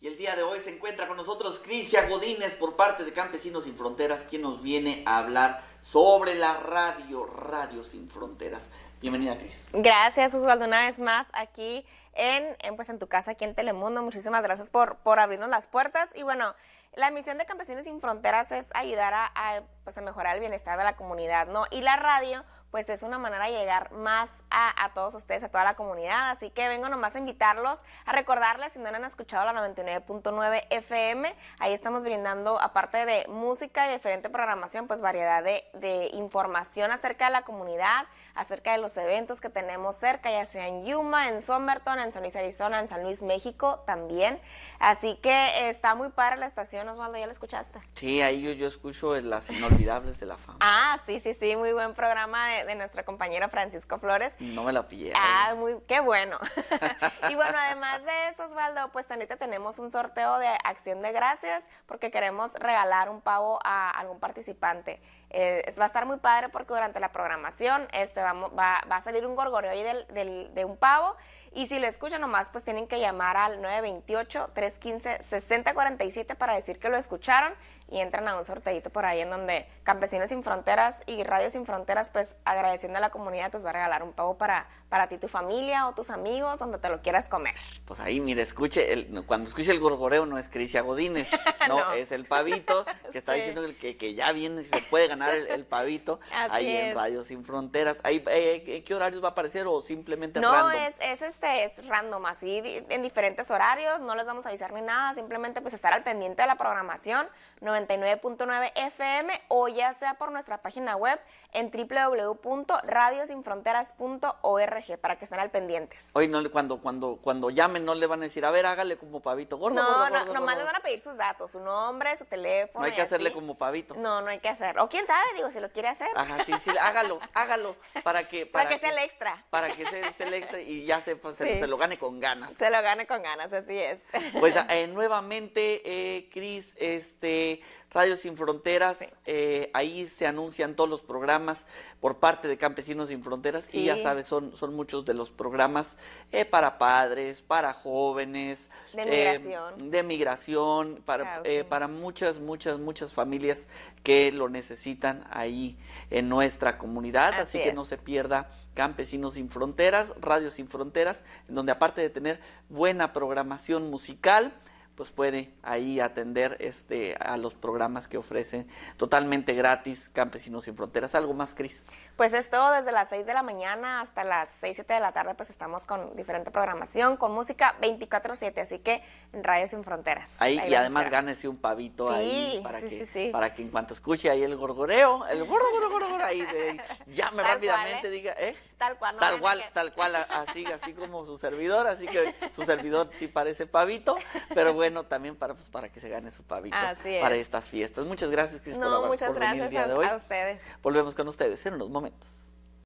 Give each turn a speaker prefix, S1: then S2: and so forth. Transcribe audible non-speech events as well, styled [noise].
S1: Y el día de hoy se encuentra con nosotros Crisia Godínez por parte de Campesinos Sin Fronteras, quien nos viene a hablar sobre la radio, Radio Sin Fronteras. Bienvenida, Cris.
S2: Gracias, Osvaldo, una vez más aquí en, pues, en tu casa, aquí en Telemundo. Muchísimas gracias por, por abrirnos las puertas. Y bueno, la misión de Campesinos Sin Fronteras es ayudar pues, a, mejorar el bienestar de la comunidad, ¿no? Y la radio, pues es una manera de llegar más a, todos ustedes, a toda la comunidad. Así que vengo nomás a invitarlos, a recordarles, si no han escuchado la 99.9 FM, ahí estamos brindando, aparte de música y diferente programación, pues variedad de, de información acerca de la comunidad, acerca de los eventos que tenemos cerca, ya sea en Yuma, en Somerton, en San Luis, Arizona, en San Luis, México también. Así que está muy padre la estación Osvaldo, ¿ya lo escuchaste?
S1: Sí, ahí yo, yo escucho Las Inolvidables de la Fama.
S2: Ah, sí, sí, sí, muy buen programa de, de nuestro compañero Francisco Flores. No
S1: me la pillé. Ah,
S2: muy, qué bueno. [laughs] y bueno, además de eso, Osvaldo, pues ahorita tenemos un sorteo de Acción de Gracias porque queremos regalar un pavo a algún participante. Eh, va a estar muy padre porque durante la programación este, va, va, a salir un gorgoreo ahí del, del, de un pavo. Y si lo escuchan nomás, pues tienen que llamar al 928-315-6047 para decir que lo escucharon y entran a un sorteito por ahí en donde Campesinos Sin Fronteras y Radio Sin Fronteras, pues agradeciendo a la comunidad, pues va a regalar un pavo para, para ti, tu familia o tus amigos, donde te lo quieras comer.
S1: Pues ahí, mire, escuche, cuando escuche el gorgoreo no es Crisia Godínez, [laughs] no, es el pavito que está diciendo que, que, ya viene, se puede ganar el, pavito ahí en Radio Sin Fronteras. Ahí, eh, eh, ¿Qué horarios va a aparecer o simplemente no, random? No, es,
S2: es, este, es random, así en diferentes horarios, no les vamos a avisar ni nada, simplemente pues estar al pendiente de la programación 99.9 FM o ya sea por nuestra página web en www.radiosinfronteras.org para que estén al pendientes.
S1: Hoy no, cuando, cuando, cuando llamen no le van a decir, a ver, hágale como pavito, gordo. No, no, nomás le van
S2: a pedir sus datos, su nombre, su teléfono. No hay que hacerle
S1: como pavito.
S2: No, no hay que hacer. O quién sabe, digo, si lo quiere hacer. Ajá,
S1: sí, sí, hágalo, [laughs] hágalo. Para que, para, que, sea el extra. Para que sea, el extra y ya se, pues, se, lo gane con ganas. Se
S2: lo gane con ganas, así es.
S1: Pues eh, [laughs] nuevamente, eh, este, Radio Sin Fronteras, eh, ahí se anuncian todos los programas por parte de Campesinos Sin Fronteras y ya sabes, son, son muchos de los programas eh, para padres, para jóvenes, de eh, migración, de migración para, para muchas, muchas, muchas familias que lo necesitan ahí en nuestra comunidad, así, que no se pierda Campesinos Sin Fronteras, Radio Sin Fronteras, donde aparte de tener buena programación musical, pues puede ahí atender este, a los programas que ofrecen totalmente gratis Campesinos sin Fronteras. ¿Algo más, Cris?
S2: Pues es todo, desde las 6 de la mañana hasta las 6, 7 de la tarde, pues estamos con diferente programación, con música 24-7, así que en Radio Sin Fronteras. Ahí, y además
S1: gánese un pavito ahí para, que, para que en cuanto escuche ahí el gorgoreo, el gorgoreo, ahí de, llame rápidamente, ¿eh? diga, ¿eh? tal cual. tal cual, así, así como su servidor, así que su servidor sí parece pavito, pero bueno, también para, pues, para que se gane su pavito para estas fiestas. Muchas gracias, Cris, no, por, muchas gracias venir el día de hoy. a ustedes. Volvemos con ustedes en unos momentos.